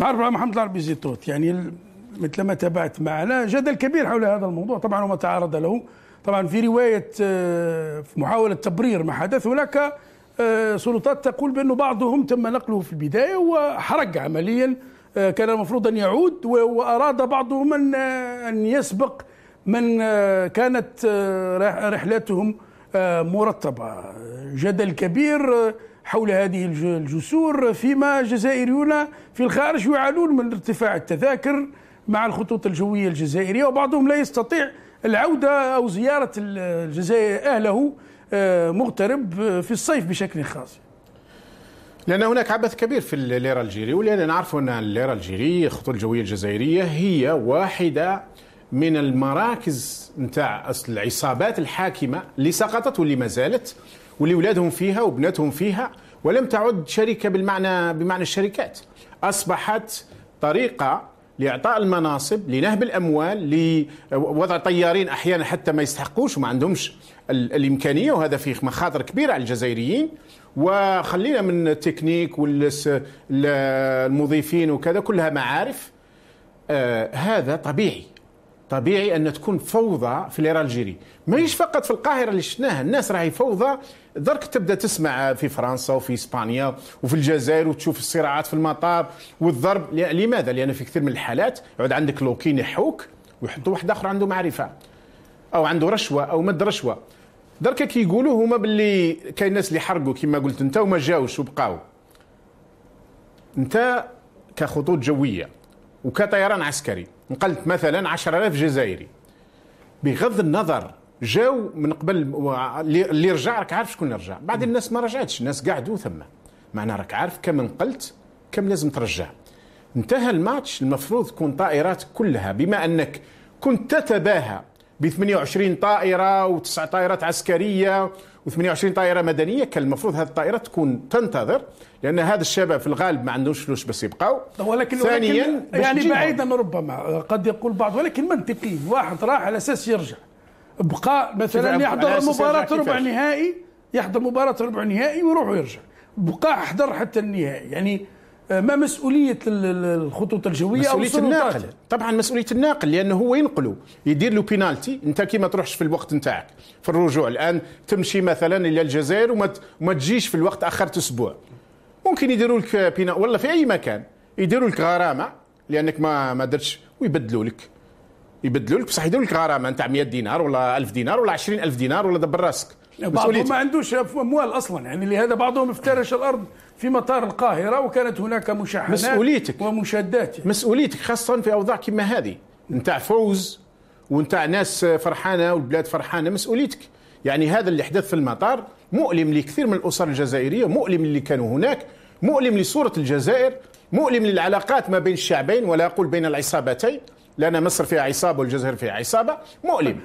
العرب محمد العربي زيتوت يعني مثل ما تابعت معنا جدل كبير حول هذا الموضوع طبعا وما تعرض له طبعا في رواية آه، في محاولة تبرير ما حدث هناك آه، سلطات تقول بأنه بعضهم تم نقله في البداية وحرق عمليا آه، كان المفروض أن يعود وأراد بعضهم أن أن يسبق من كانت رحلاتهم مرتبة جدل كبير حول هذه الجسور فيما جزائريون في الخارج يعانون من ارتفاع التذاكر مع الخطوط الجوية الجزائرية وبعضهم لا يستطيع العودة أو زيارة الجزائر أهله آه، مغترب آه، في الصيف بشكل خاص لان هناك عبث كبير في الليره الجيري ولان نعرف ان الليره الجيري الخطوط الجويه الجزائريه هي واحده من المراكز نتاع العصابات الحاكمه اللي سقطت واللي ما زالت واللي ولادهم فيها وبناتهم فيها ولم تعد شركة بالمعنى بمعنى الشركات أصبحت طريقة لاعطاء المناصب لنهب الاموال لوضع طيارين احيانا حتى ما يستحقوش وما عندهمش الامكانيه وهذا فيه مخاطر كبيره على الجزائريين وخلينا من التكنيك والمضيفين وكذا كلها معارف آه هذا طبيعي طبيعي ان تكون فوضى في ليرا الجيري ماهيش فقط في القاهره اللي شفناها الناس راهي فوضى درك تبدا تسمع في فرنسا وفي اسبانيا وفي الجزائر وتشوف الصراعات في المطار والضرب لماذا لان في كثير من الحالات يعود عندك لوكين يحوك ويحطوا واحد اخر عنده معرفه او عنده رشوه او مد رشوه درك كيقولوا هما باللي كاين ناس اللي حرقوا كما قلت انت وما جاوش وبقاو انت كخطوط جويه وكطيران عسكري نقلت مثلا 10000 جزائري بغض النظر جاو من قبل اللي رجع راك عارف شكون رجع بعد الناس ما رجعتش الناس قعدوا ثما معنا راك عارف كم نقلت كم لازم ترجع انتهى الماتش المفروض تكون طائراتك كلها بما انك كنت تتباهى ب 28 طائره و9 طائرات عسكريه و28 طائره مدنيه كان المفروض هذه الطائره تكون تنتظر لان هذا الشباب في الغالب ما عندهمش فلوس باش يبقاو ولكن ثانيا ولكن يعني بعيدا ربما قد يقول بعض ولكن منطقي واحد راح على اساس يرجع بقاء مثلا يحضر مباراه ربع نهائي يحضر مباراه ربع نهائي ويروح ويرجع بقاء حضر حتى النهائي يعني آه، ما مسؤوليه الخطوط الجويه مسؤوليه أو الناقل طبعا مسؤوليه الناقل لانه هو ينقله يدير له بينالتي انت كي ما تروحش في الوقت نتاعك في الرجوع الان تمشي مثلا الى الجزائر وما وما تجيش في الوقت اخرت اسبوع ممكن يديروا لك بينا ولا في اي مكان يديروا لك غرامه لانك ما ما درتش ويبدلوا لك يبدلوا لك بصح يديروا لك غرامه نتاع 100 دينار ولا 1000 دينار ولا 20000 دينار ولا دبر راسك بعضهم ما عندوش اموال اصلا يعني لهذا بعضهم افترش الارض في مطار القاهره وكانت هناك مشاحنات مسؤوليتك ومشادات يعني. مسؤوليتك خاصه في اوضاع كما هذه نتاع فوز ونتاع ناس فرحانه والبلاد فرحانه مسؤوليتك يعني هذا اللي حدث في المطار مؤلم لكثير من الاسر الجزائريه مؤلم اللي كانوا هناك مؤلم لصوره الجزائر مؤلم للعلاقات ما بين الشعبين ولا اقول بين العصابتين لأن مصر فيها عصابة والجزائر فيها عصابة مؤلم